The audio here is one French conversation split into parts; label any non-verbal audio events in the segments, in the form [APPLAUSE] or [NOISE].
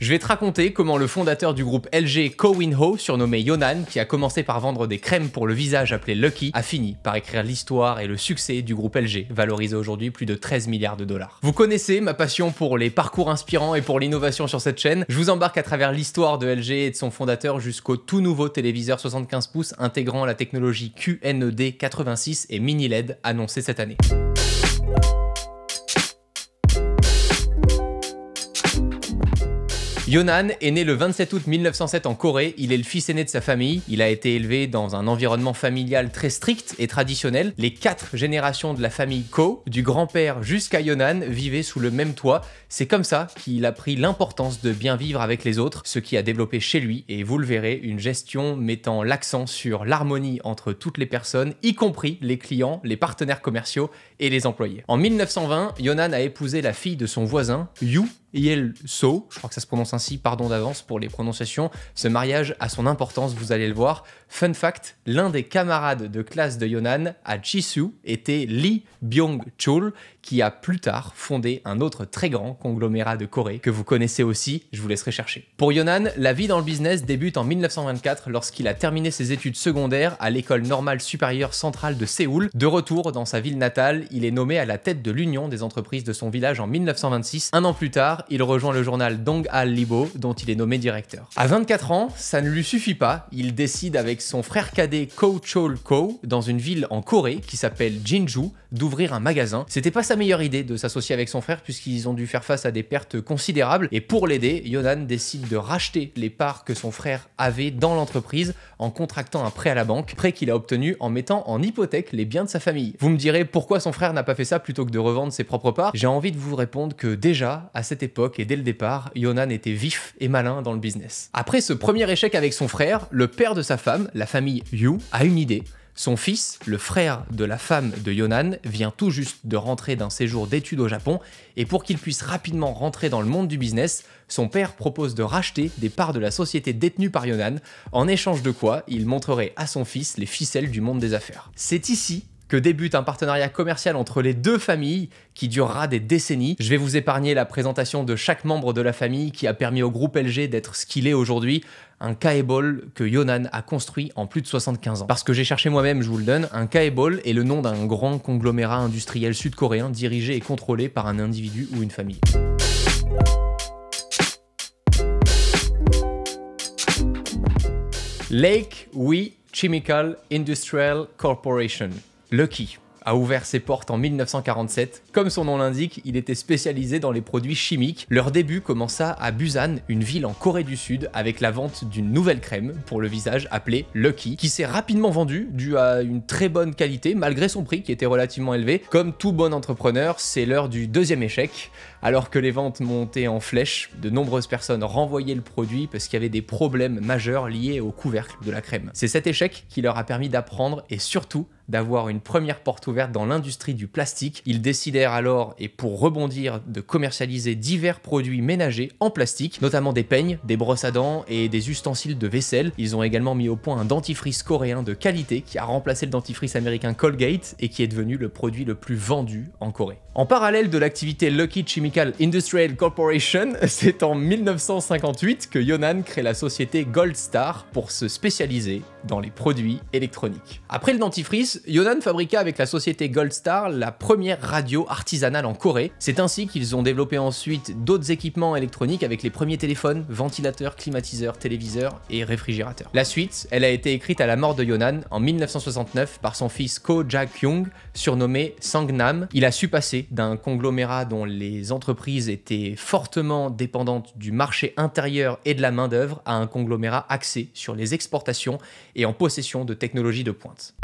Je vais te raconter comment le fondateur du groupe LG Win Ho, surnommé Yonan, qui a commencé par vendre des crèmes pour le visage appelées Lucky, a fini par écrire l'histoire et le succès du groupe LG, valorisé aujourd'hui plus de 13 milliards de dollars. Vous connaissez ma passion pour les parcours inspirants et pour l'innovation sur cette chaîne. Je vous embarque à travers l'histoire de LG et de son fondateur jusqu'au tout nouveau téléviseur 75 pouces intégrant la technologie QNED 86 et mini LED annoncé cette année. Yonan est né le 27 août 1907 en Corée, il est le fils aîné de sa famille, il a été élevé dans un environnement familial très strict et traditionnel. Les quatre générations de la famille Ko, du grand-père jusqu'à Yonan, vivaient sous le même toit. C'est comme ça qu'il a pris l'importance de bien vivre avec les autres, ce qui a développé chez lui, et vous le verrez, une gestion mettant l'accent sur l'harmonie entre toutes les personnes, y compris les clients, les partenaires commerciaux et les employés. En 1920, Yonan a épousé la fille de son voisin, Yu, Yel So, je crois que ça se prononce ainsi, pardon d'avance pour les prononciations, ce mariage a son importance, vous allez le voir. Fun fact, l'un des camarades de classe de Yonan à Chisu était Lee Byung-chul, qui a plus tard fondé un autre très grand conglomérat de Corée que vous connaissez aussi, je vous laisserai chercher. Pour Yonan, la vie dans le business débute en 1924 lorsqu'il a terminé ses études secondaires à l'école normale supérieure centrale de Séoul. De retour dans sa ville natale, il est nommé à la tête de l'union des entreprises de son village en 1926. Un an plus tard, il rejoint le journal Dong Al Libo dont il est nommé directeur. À 24 ans, ça ne lui suffit pas, il décide avec son frère cadet Ko Chol Ko dans une ville en Corée qui s'appelle Jinju d'ouvrir un magasin. C'était pas meilleure idée de s'associer avec son frère puisqu'ils ont dû faire face à des pertes considérables. Et pour l'aider, Yonan décide de racheter les parts que son frère avait dans l'entreprise en contractant un prêt à la banque, prêt qu'il a obtenu en mettant en hypothèque les biens de sa famille. Vous me direz pourquoi son frère n'a pas fait ça plutôt que de revendre ses propres parts J'ai envie de vous répondre que déjà, à cette époque et dès le départ, Yonan était vif et malin dans le business. Après ce premier échec avec son frère, le père de sa femme, la famille Yu, a une idée. Son fils, le frère de la femme de Yonan, vient tout juste de rentrer d'un séjour d'études au Japon, et pour qu'il puisse rapidement rentrer dans le monde du business, son père propose de racheter des parts de la société détenue par Yonan, en échange de quoi il montrerait à son fils les ficelles du monde des affaires. C'est ici débute un partenariat commercial entre les deux familles qui durera des décennies. Je vais vous épargner la présentation de chaque membre de la famille qui a permis au groupe LG d'être ce qu'il est aujourd'hui, un Kaebol que Yonan a construit en plus de 75 ans. Parce que j'ai cherché moi-même, je vous le donne, un Kaebol est le nom d'un grand conglomérat industriel sud-coréen dirigé et contrôlé par un individu ou une famille. Lake We Chemical Industrial Corporation. Lucky a ouvert ses portes en 1947. Comme son nom l'indique, il était spécialisé dans les produits chimiques. Leur début commença à Busan, une ville en Corée du Sud, avec la vente d'une nouvelle crème pour le visage appelée Lucky, qui s'est rapidement vendue dû à une très bonne qualité malgré son prix qui était relativement élevé. Comme tout bon entrepreneur, c'est l'heure du deuxième échec. Alors que les ventes montaient en flèche, de nombreuses personnes renvoyaient le produit parce qu'il y avait des problèmes majeurs liés au couvercle de la crème. C'est cet échec qui leur a permis d'apprendre et surtout d'avoir une première porte ouverte dans l'industrie du plastique. Ils décidèrent alors, et pour rebondir, de commercialiser divers produits ménagers en plastique, notamment des peignes, des brosses à dents et des ustensiles de vaisselle. Ils ont également mis au point un dentifrice coréen de qualité qui a remplacé le dentifrice américain Colgate et qui est devenu le produit le plus vendu en Corée. En parallèle de l'activité Lucky Chemical Industrial Corporation, [LAUGHS] c'est en 1958 que Yonan crée la société Gold Star pour se spécialiser dans les produits électroniques. Après le dentifrice, Yonan fabriqua avec la société Gold Star la première radio artisanale en Corée. C'est ainsi qu'ils ont développé ensuite d'autres équipements électroniques avec les premiers téléphones, ventilateurs, climatiseurs, téléviseurs et réfrigérateurs. La suite, elle a été écrite à la mort de Yonan en 1969 par son fils Ko Ja-kyung, surnommé Sangnam. Il a su passer d'un conglomérat dont les entreprises étaient fortement dépendantes du marché intérieur et de la main-d'œuvre à un conglomérat axé sur les exportations et en possession de technologies de pointe.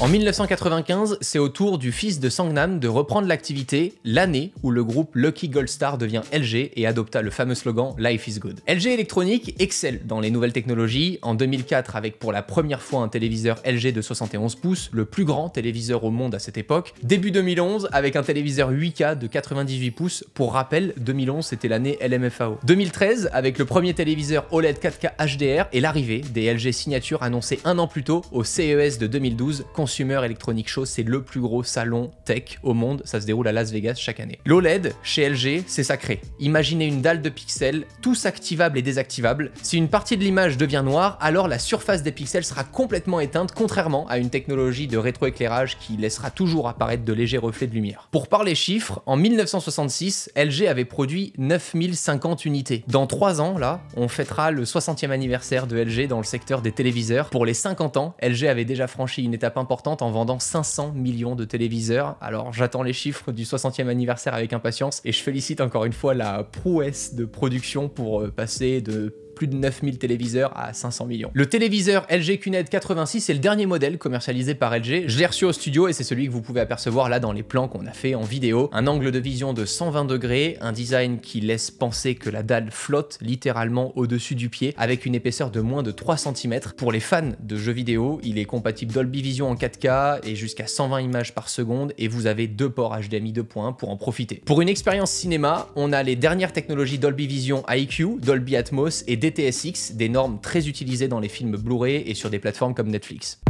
En 1995, c'est au tour du fils de Sangnam de reprendre l'activité l'année où le groupe Lucky Gold Star devient LG et adopta le fameux slogan Life is Good. LG Electronic excelle dans les nouvelles technologies, en 2004 avec pour la première fois un téléviseur LG de 71 pouces, le plus grand téléviseur au monde à cette époque, début 2011 avec un téléviseur 8K de 98 pouces, pour rappel 2011 c'était l'année LMFAO, 2013 avec le premier téléviseur OLED 4K HDR et l'arrivée des LG signatures annoncées un an plus tôt au CES de 2012 Consumer Electronic Show, c'est le plus gros salon tech au monde. Ça se déroule à Las Vegas chaque année. L'OLED, chez LG, c'est sacré. Imaginez une dalle de pixels, tous activables et désactivables. Si une partie de l'image devient noire, alors la surface des pixels sera complètement éteinte, contrairement à une technologie de rétroéclairage qui laissera toujours apparaître de légers reflets de lumière. Pour parler chiffres, en 1966, LG avait produit 9050 unités. Dans 3 ans, là, on fêtera le 60e anniversaire de LG dans le secteur des téléviseurs. Pour les 50 ans, LG avait déjà franchi une étape importante en vendant 500 millions de téléviseurs. Alors j'attends les chiffres du 60e anniversaire avec impatience et je félicite encore une fois la prouesse de production pour euh, passer de plus de 9000 téléviseurs à 500 millions. Le téléviseur LG QNED 86 est le dernier modèle commercialisé par LG. Je l'ai reçu au studio et c'est celui que vous pouvez apercevoir là dans les plans qu'on a fait en vidéo. Un angle de vision de 120 degrés, un design qui laisse penser que la dalle flotte littéralement au-dessus du pied avec une épaisseur de moins de 3 cm. Pour les fans de jeux vidéo, il est compatible Dolby Vision en 4K et jusqu'à 120 images par seconde et vous avez deux ports HDMI 2.1 pour en profiter. Pour une expérience cinéma, on a les dernières technologies Dolby Vision IQ, Dolby Atmos et des des normes très utilisées dans les films Blu-ray et sur des plateformes comme Netflix.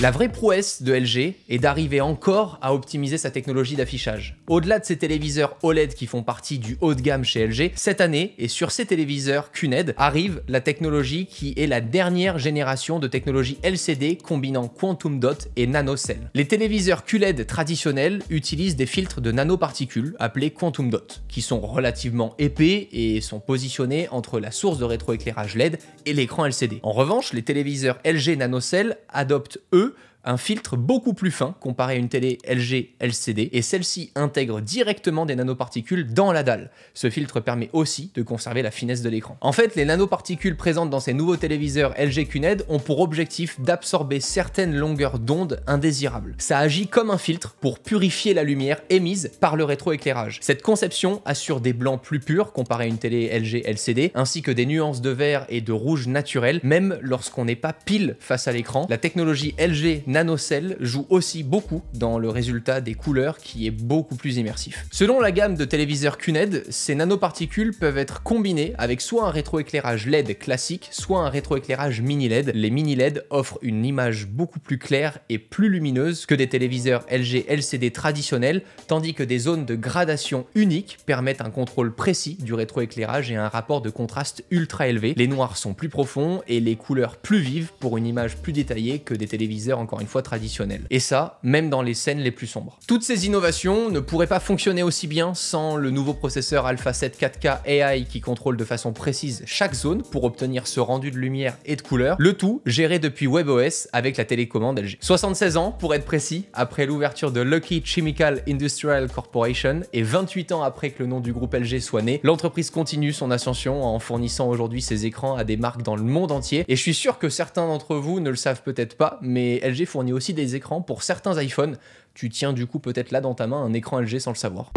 La vraie prouesse de LG est d'arriver encore à optimiser sa technologie d'affichage. Au-delà de ces téléviseurs OLED qui font partie du haut de gamme chez LG, cette année, et sur ces téléviseurs QNED, arrive la technologie qui est la dernière génération de technologie LCD combinant quantum dot et nanocell. Les téléviseurs QLED traditionnels utilisent des filtres de nanoparticules appelés quantum dot, qui sont relativement épais et sont positionnés entre la source de rétroéclairage LED et l'écran LCD. En revanche, les téléviseurs LG nanocell adoptent eux un filtre beaucoup plus fin comparé à une télé LG LCD et celle-ci intègre directement des nanoparticules dans la dalle. Ce filtre permet aussi de conserver la finesse de l'écran. En fait, les nanoparticules présentes dans ces nouveaux téléviseurs LG QNED ont pour objectif d'absorber certaines longueurs d'onde indésirables. Ça agit comme un filtre pour purifier la lumière émise par le rétroéclairage. Cette conception assure des blancs plus purs comparé à une télé LG LCD ainsi que des nuances de vert et de rouge naturel même lorsqu'on n'est pas pile face à l'écran. La technologie LG NanoCell joue aussi beaucoup dans le résultat des couleurs qui est beaucoup plus immersif. Selon la gamme de téléviseurs QNED, ces nanoparticules peuvent être combinées avec soit un rétroéclairage LED classique, soit un rétroéclairage mini LED. Les mini LED offrent une image beaucoup plus claire et plus lumineuse que des téléviseurs LG LCD traditionnels, tandis que des zones de gradation uniques permettent un contrôle précis du rétroéclairage et un rapport de contraste ultra élevé. Les noirs sont plus profonds et les couleurs plus vives pour une image plus détaillée que des téléviseurs encore une fois traditionnelle. Et ça, même dans les scènes les plus sombres. Toutes ces innovations ne pourraient pas fonctionner aussi bien sans le nouveau processeur Alpha 7 4K AI qui contrôle de façon précise chaque zone pour obtenir ce rendu de lumière et de couleur, le tout géré depuis WebOS avec la télécommande LG. 76 ans, pour être précis, après l'ouverture de Lucky Chemical Industrial Corporation et 28 ans après que le nom du groupe LG soit né, l'entreprise continue son ascension en fournissant aujourd'hui ses écrans à des marques dans le monde entier. Et je suis sûr que certains d'entre vous ne le savent peut-être pas, mais LG fournit aussi des écrans pour certains iPhones. Tu tiens du coup peut-être là dans ta main un écran LG sans le savoir.